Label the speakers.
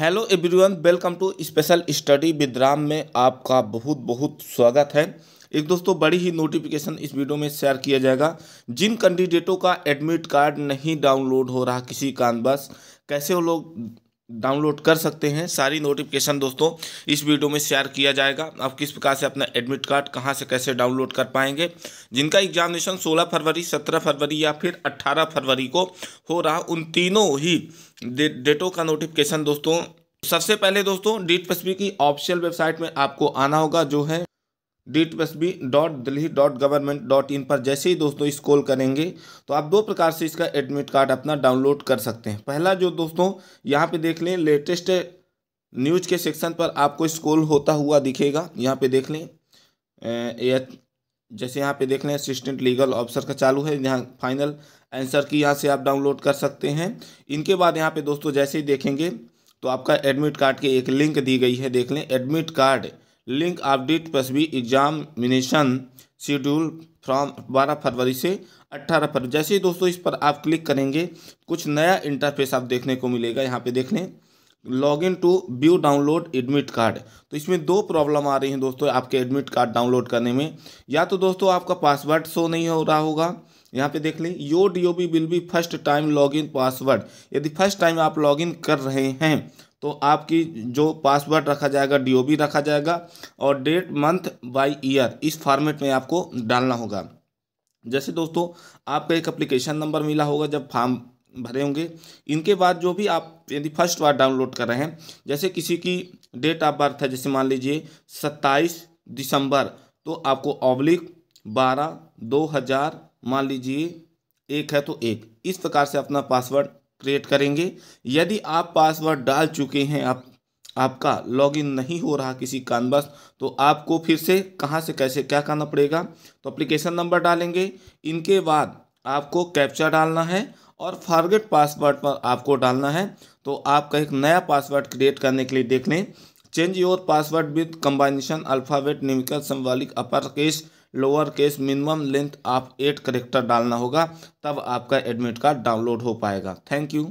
Speaker 1: hello everyone welcome to special study with Ram में आपका बहुत बहुत स्वागत है एक दोस्तों बड़ी ही नोटिफिकेशन इस वीडियो में शेयर किया जाएगा जिन कैंडिडेटों का एडमिट कार्ड नहीं डाउनलोड हो रहा किसी कारणवश कैसे वो लोग डाउनलोड कर सकते हैं सारी नोटिफिकेशन दोस्तों इस वीडियो में शेयर किया जाएगा आप किस प्रकार से अपना एडमिट कार्ड कहां से कैसे डाउनलोड कर पाएंगे जिनका एग्जामिनेशन 16 फरवरी 17 फरवरी या फिर 18 फरवरी को हो रहा उन तीनों ही डे, डेटों का नोटिफिकेशन दोस्तों सबसे पहले दोस्तों डीट पसवी की ऑफिशियल वेबसाइट में आपको आना होगा जो है D T B dot Delhi dot government dot in पर जैसे ही दोस्तों इस कॉल करेंगे तो आप दो प्रकार से इसका एडमिट कार्ड अपना डाउनलोड कर सकते हैं पहला जो दोस्तों यहाँ पे देख लें लेटेस्ट न्यूज़ के सेक्शन पर आपको स्कोल होता हुआ दिखेगा यहाँ पे देख लें जैसे यहाँ पे देख लें असिस्टेंट लीगल ऑफिसर का चालू है यहाँ फाइनल आंसर की यहाँ से आप डाउनलोड कर सकते हैं इनके बाद यहाँ पे दोस्तों जैसे ही देखेंगे तो आपका एडमिट कार्ड की एक लिंक दी गई है देख लें एडमिट कार्ड लिंक अपडेट भी एग्जामिनेशन शेड्यूल फ्रॉम 12 फरवरी से 18 फरवरी जैसे ही दोस्तों इस पर आप क्लिक करेंगे कुछ नया इंटरफेस आप देखने को मिलेगा यहाँ पे देख लें log in to view download admit card तो इसमें दो प्रॉब्लम आ रही हैं दोस्तों आपके एडमिट कार्ड डाउनलोड करने में या तो दोस्तों आपका पासवर्ड शो नहीं हो रहा होगा यहाँ पे देख लें your D O B will be first time log in password यदि फर्स्ट टाइम आप लॉग इन कर रहे हैं तो आपकी जो पासवर्ड रखा जाएगा डी रखा जाएगा और डेट मंथ बाई ईयर इस फॉर्मेट में आपको डालना होगा जैसे दोस्तों आपका एक अप्लीकेशन नंबर मिला होगा जब फॉर्म भरे होंगे इनके बाद जो भी आप यदि फर्स्ट बार डाउनलोड कर रहे हैं जैसे किसी की डेट ऑफ बर्थ है जैसे मान लीजिए सत्ताईस दिसंबर तो आपको ऑब्लिक बारह दो हज़ार मान लीजिए एक है तो एक इस प्रकार से अपना पासवर्ड क्रिएट करेंगे यदि आप पासवर्ड डाल चुके हैं आप आपका लॉगिन नहीं हो रहा किसी कानबस तो आपको फिर से कहाँ से कैसे क्या करना पड़ेगा तो अप्लीकेशन नंबर डालेंगे इनके बाद आपको कैप्चा डालना है और फॉरगेट पासवर्ड पर आपको डालना है तो आपका एक नया पासवर्ड क्रिएट करने के लिए देख लें change your password with combination alphabet numerical symbolic upper case lower case minimum length आप एट करेक्टर डालना होगा तब आपका एडमिट कार्ड डाउनलोड हो पाएगा थैंक यू